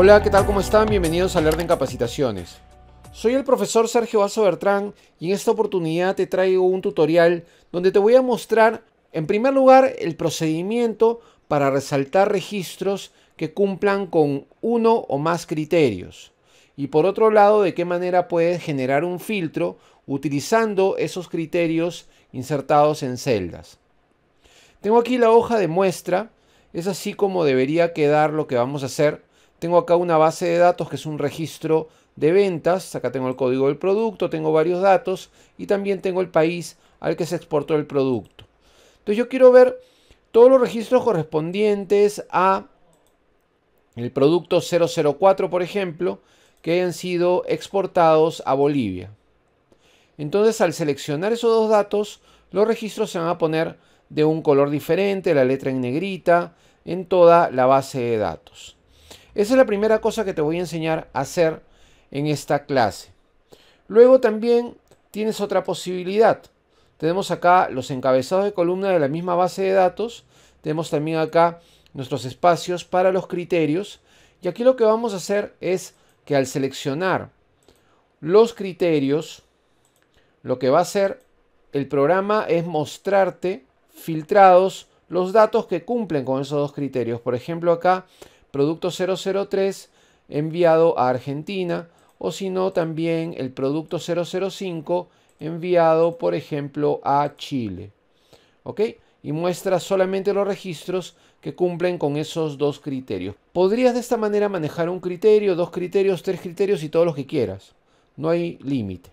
Hola, ¿qué tal? ¿Cómo están? Bienvenidos a leer en Capacitaciones. Soy el profesor Sergio Vaso Bertrán y en esta oportunidad te traigo un tutorial donde te voy a mostrar, en primer lugar, el procedimiento para resaltar registros que cumplan con uno o más criterios. Y por otro lado, de qué manera puedes generar un filtro utilizando esos criterios insertados en celdas. Tengo aquí la hoja de muestra, es así como debería quedar lo que vamos a hacer tengo acá una base de datos que es un registro de ventas. Acá tengo el código del producto, tengo varios datos y también tengo el país al que se exportó el producto. Entonces yo quiero ver todos los registros correspondientes a el producto 004, por ejemplo, que hayan sido exportados a Bolivia. Entonces al seleccionar esos dos datos, los registros se van a poner de un color diferente, la letra en negrita, en toda la base de datos. Esa es la primera cosa que te voy a enseñar a hacer en esta clase. Luego también tienes otra posibilidad. Tenemos acá los encabezados de columna de la misma base de datos. Tenemos también acá nuestros espacios para los criterios. Y aquí lo que vamos a hacer es que al seleccionar los criterios, lo que va a hacer el programa es mostrarte filtrados los datos que cumplen con esos dos criterios. Por ejemplo, acá producto 003 enviado a Argentina o si no también el producto 005 enviado por ejemplo a Chile. ¿Ok? Y muestra solamente los registros que cumplen con esos dos criterios. Podrías de esta manera manejar un criterio, dos criterios, tres criterios y todos los que quieras. No hay límite.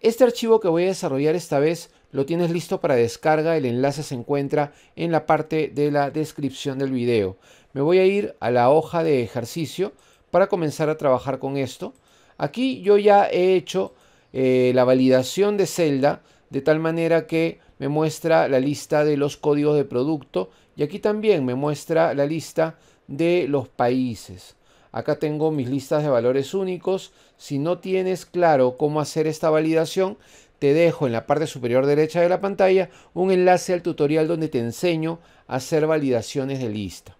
Este archivo que voy a desarrollar esta vez lo tienes listo para descarga. El enlace se encuentra en la parte de la descripción del video. Me voy a ir a la hoja de ejercicio para comenzar a trabajar con esto. Aquí yo ya he hecho eh, la validación de celda de tal manera que me muestra la lista de los códigos de producto y aquí también me muestra la lista de los países. Acá tengo mis listas de valores únicos. Si no tienes claro cómo hacer esta validación, te dejo en la parte superior derecha de la pantalla un enlace al tutorial donde te enseño a hacer validaciones de lista.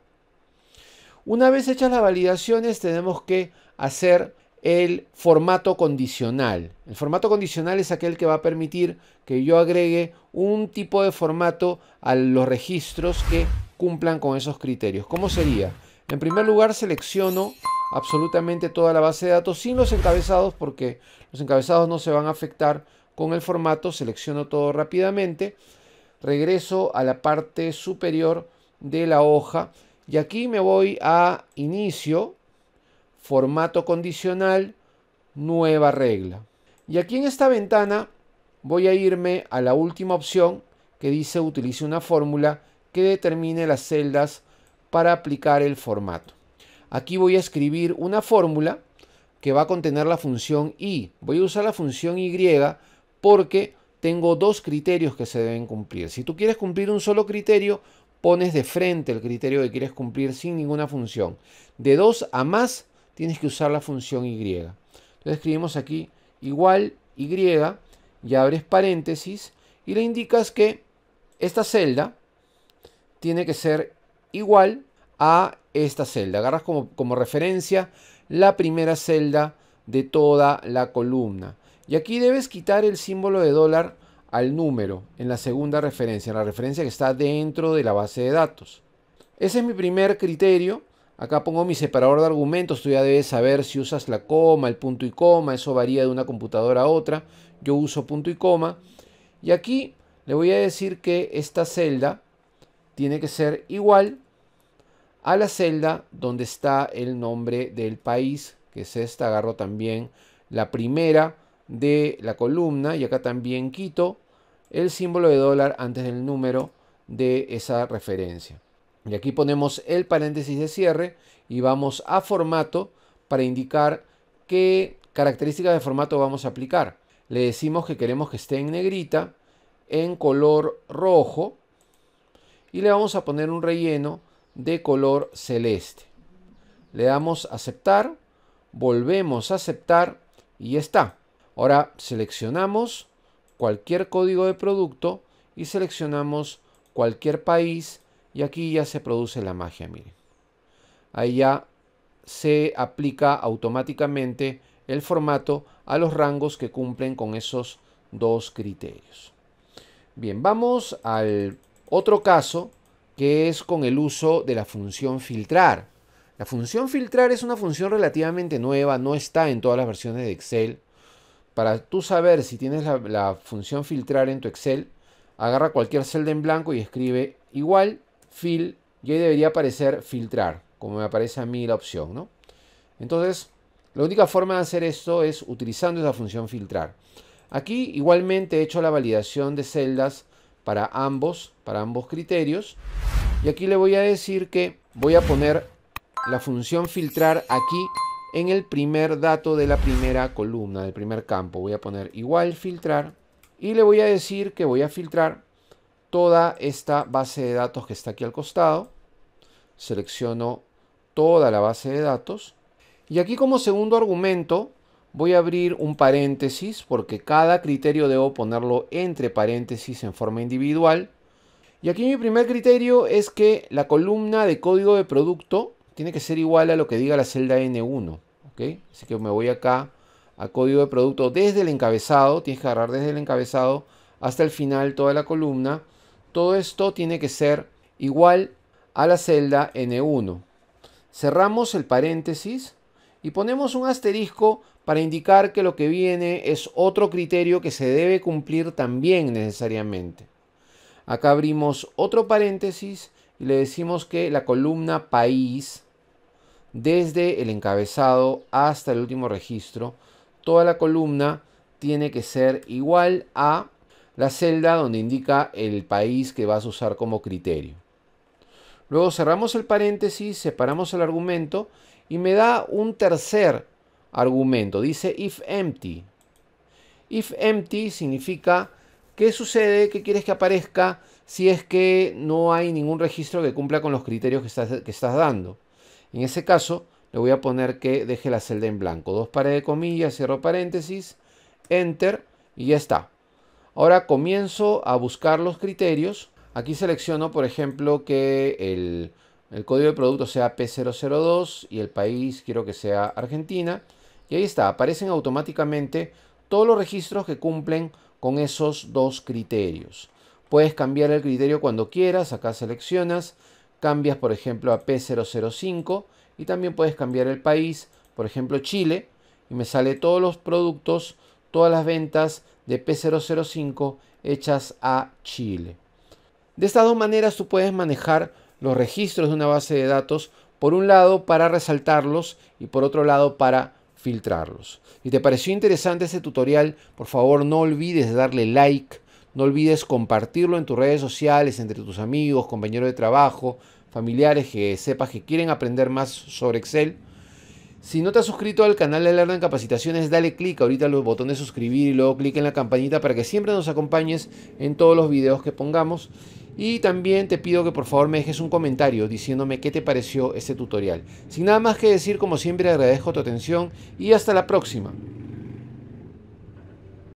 Una vez hechas las validaciones tenemos que hacer el formato condicional. El formato condicional es aquel que va a permitir que yo agregue un tipo de formato a los registros que cumplan con esos criterios. ¿Cómo sería? En primer lugar selecciono absolutamente toda la base de datos sin los encabezados porque los encabezados no se van a afectar con el formato, selecciono todo rápidamente, regreso a la parte superior de la hoja y aquí me voy a inicio, formato condicional, nueva regla. Y aquí en esta ventana voy a irme a la última opción que dice utilice una fórmula que determine las celdas para aplicar el formato. Aquí voy a escribir una fórmula que va a contener la función y. Voy a usar la función y porque tengo dos criterios que se deben cumplir. Si tú quieres cumplir un solo criterio, pones de frente el criterio que quieres cumplir sin ninguna función. De 2 a más, tienes que usar la función y. Entonces escribimos aquí igual y, y abres paréntesis y le indicas que esta celda tiene que ser igual a esta celda. Agarras como, como referencia la primera celda de toda la columna. Y aquí debes quitar el símbolo de dólar al número en la segunda referencia, en la referencia que está dentro de la base de datos. Ese es mi primer criterio. Acá pongo mi separador de argumentos. Tú ya debes saber si usas la coma, el punto y coma. Eso varía de una computadora a otra. Yo uso punto y coma. Y aquí le voy a decir que esta celda tiene que ser igual a la celda donde está el nombre del país, que es esta. Agarro también la primera de la columna y acá también quito el símbolo de dólar antes del número de esa referencia. Y aquí ponemos el paréntesis de cierre y vamos a formato para indicar qué características de formato vamos a aplicar. Le decimos que queremos que esté en negrita, en color rojo y le vamos a poner un relleno de color celeste. Le damos aceptar, volvemos a aceptar y está. Ahora seleccionamos cualquier código de producto y seleccionamos cualquier país y aquí ya se produce la magia, miren. Ahí ya se aplica automáticamente el formato a los rangos que cumplen con esos dos criterios. Bien, vamos al otro caso que es con el uso de la función filtrar. La función filtrar es una función relativamente nueva, no está en todas las versiones de Excel. Para tú saber si tienes la, función filtrar en tu Excel, agarra cualquier celda en blanco y escribe igual fill y ahí debería aparecer filtrar, como me aparece a mí la opción, ¿no? Entonces, la única forma de hacer esto es utilizando esa función filtrar. Aquí igualmente he hecho la validación de celdas para ambos, para ambos criterios. Y aquí le voy a decir que voy a poner la función filtrar aquí en el primer dato de la primera columna, del primer campo. Voy a poner igual filtrar y le voy a decir que voy a filtrar toda esta base de datos que está aquí al costado. Selecciono toda la base de datos. Y aquí como segundo argumento voy a abrir un paréntesis porque cada criterio debo ponerlo entre paréntesis en forma individual. Y aquí mi primer criterio es que la columna de código de producto tiene que ser igual a lo que diga la celda N1. ¿okay? Así que me voy acá a código de producto desde el encabezado. Tienes que agarrar desde el encabezado hasta el final toda la columna. Todo esto tiene que ser igual a la celda N1. Cerramos el paréntesis y ponemos un asterisco para indicar que lo que viene es otro criterio que se debe cumplir también necesariamente. Acá abrimos otro paréntesis y le decimos que la columna país desde el encabezado hasta el último registro, toda la columna tiene que ser igual a la celda donde indica el país que vas a usar como criterio. Luego cerramos el paréntesis, separamos el argumento y me da un tercer argumento. Dice if empty. If empty significa qué sucede, qué quieres que aparezca si es que no hay ningún registro que cumpla con los criterios que estás, que estás dando. En ese caso, le voy a poner que deje la celda en blanco. Dos pares de comillas, cierro paréntesis, enter y ya está. Ahora comienzo a buscar los criterios. Aquí selecciono, por ejemplo, que el, el código de producto sea P002 y el país quiero que sea Argentina. Y ahí está, aparecen automáticamente todos los registros que cumplen con esos dos criterios. Puedes cambiar el criterio cuando quieras, acá seleccionas cambias por ejemplo a P005 y también puedes cambiar el país, por ejemplo Chile, y me sale todos los productos, todas las ventas de P005 hechas a Chile. De estas dos maneras tú puedes manejar los registros de una base de datos, por un lado para resaltarlos y por otro lado para filtrarlos. Si te pareció interesante este tutorial, por favor no olvides darle like, no olvides compartirlo en tus redes sociales, entre tus amigos, compañeros de trabajo, familiares que sepas que quieren aprender más sobre Excel. Si no te has suscrito al canal de Learn Capacitaciones, dale clic ahorita al botón de suscribir y luego clic en la campanita para que siempre nos acompañes en todos los videos que pongamos. Y también te pido que por favor me dejes un comentario diciéndome qué te pareció este tutorial. Sin nada más que decir, como siempre agradezco tu atención y hasta la próxima.